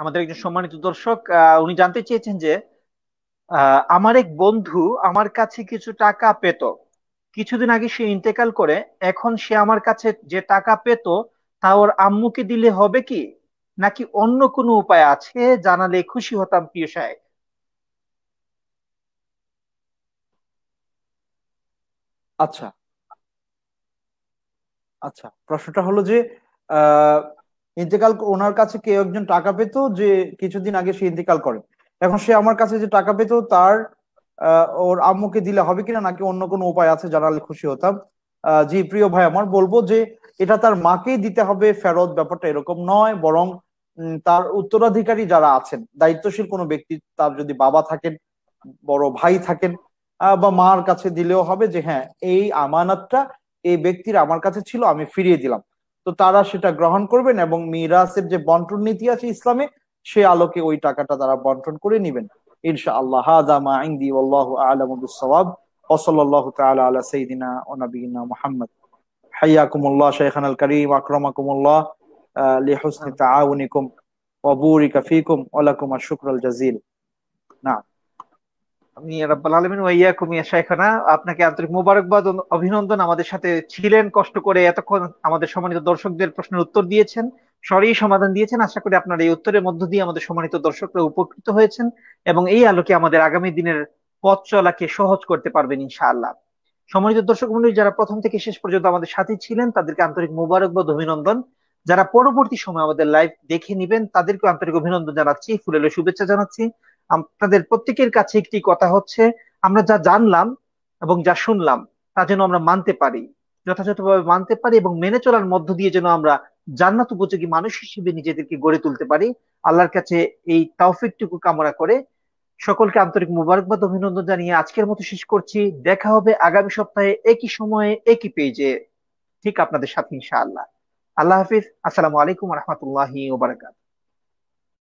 আমাদের একজন সম্মানিত দর্শক উনি জানতে চেয়েছেন যে আমার এক বন্ধু আমার কাছে কিছু টাকা পেত কিছুদিন আগে সে ইন্তেকাল করে এখন সে আমার কাছে যে টাকা পেত তা ওর আম্মুকে দিলে হবে কি নাকি অন্য কোনো উপায় আছে জানালে খুশি হতাম প্রিয় সাহেব আচ্ছা আচ্ছা প্রশ্নটা হলো যে ইন্তেকাল ওনার কাছে কেউ একজন টাকা পেত যে কিছুদিন আগে সে ইন্তেকাল করে এখন সে আমার কাছে যে টাকা পেত তার ওর আম্মুকে দিলে হবে কিনা নাকি অন্য কোনো উপায় আছে জানালে খুশি হতাম জি প্রিয় ভাই আমার বলবো যে এটা তার মাকেই দিতে হবে ফেরত ব্যাপারটা এরকম নয় বরং তার উত্তরাধিকারী যারা আছেন দায়িত্বশীল কোনো ব্যক্তি তার যদি বাবা থাকেন বড় ভাই থাকেন বা মার কাছে দিলেও হবে যে হ্যাঁ এই আমানতটা এই ব্যক্তির আমার কাছে ছিল আমি ফিরিয়ে দিলাম তো তারা সেটা গ্রহণ করবেন এবং মিরাসের যে বন্টন নীতি আছে ইসলামে সে আলোকে ওই টাকাটা তারা বন্টন করে নেবেন ইনশা আল্লাহ হাদা মা আল্লাহ আলমুদুসসাওয়াব ওসল্লাহ তাআলা আলা সাইয়িদিনা ওয়া নাবিয়িনা মুহাম্মদ হাইয়াকুমুল্লাহ আল কারীম আকরামাকুমুল্লাহ লিহুসনি তাআউনিকুম ওয়া বুরিকা ফীকুম ওয়া লাকুম আশ-শুকরুল আমি আলমিন ওয়াইয়া শাইখানা আপনাকে আন্তরিক মোবারকবাদ অভিনন্দন আমাদের সাথে ছিলেন কষ্ট করে এতক্ষণ আমাদের সম্মানিত দর্শকদের প্রশ্নের উত্তর দিয়েছেন সরি সমাধান দিয়েছেন আশা করি আপনার এই উত্তরের মধ্য দিয়ে আমাদের সম্মানিত দর্শকরা উপকৃত হয়েছেন এবং এই আলোকে আমাদের আগামী দিনের পথ চলাকে সহজ করতে পারবেন ইনশাআল্লাহ সম্মানিত দর্শক মন্ডলী যারা প্রথম থেকে শেষ পর্যন্ত আমাদের সাথে ছিলেন তাদেরকে আন্তরিক মোবারকবাদ অভিনন্দন যারা পরবর্তী সময় আমাদের লাইভ দেখে নিবেন তাদেরকে আন্তরিক অভিনন্দন জানাচ্ছি ফুলেলো শুভেচ্ছা জানাচ্ছি আপনাদের প্রত্যেকের কাছে একটি কথা হচ্ছে আমরা যা জানলাম এবং যা শুনলাম তা যেন আমরা মানতে পারি যথাযথভাবে মানতে পারি এবং মেনে চলার মধ্য দিয়ে যেন আমরা জান্নাত উপযোগী মানুষ হিসেবে নিজেদেরকে গড়ে তুলতে পারি আল্লাহর কাছে এই তাওফিকটুকু কামনা করে সকলকে আন্তরিক মুবারকবাদ অভিনন্দন জানিয়ে আজকের মতো শেষ করছি দেখা হবে আগামী সপ্তাহে একই সময়ে একই পেজে ঠিক আপনাদের সাথে ইনশাআল্লাহ আল্লাহ হাফিজ আসসালামু আলাইকুম রহমতুল্লাহ ওবরাকাত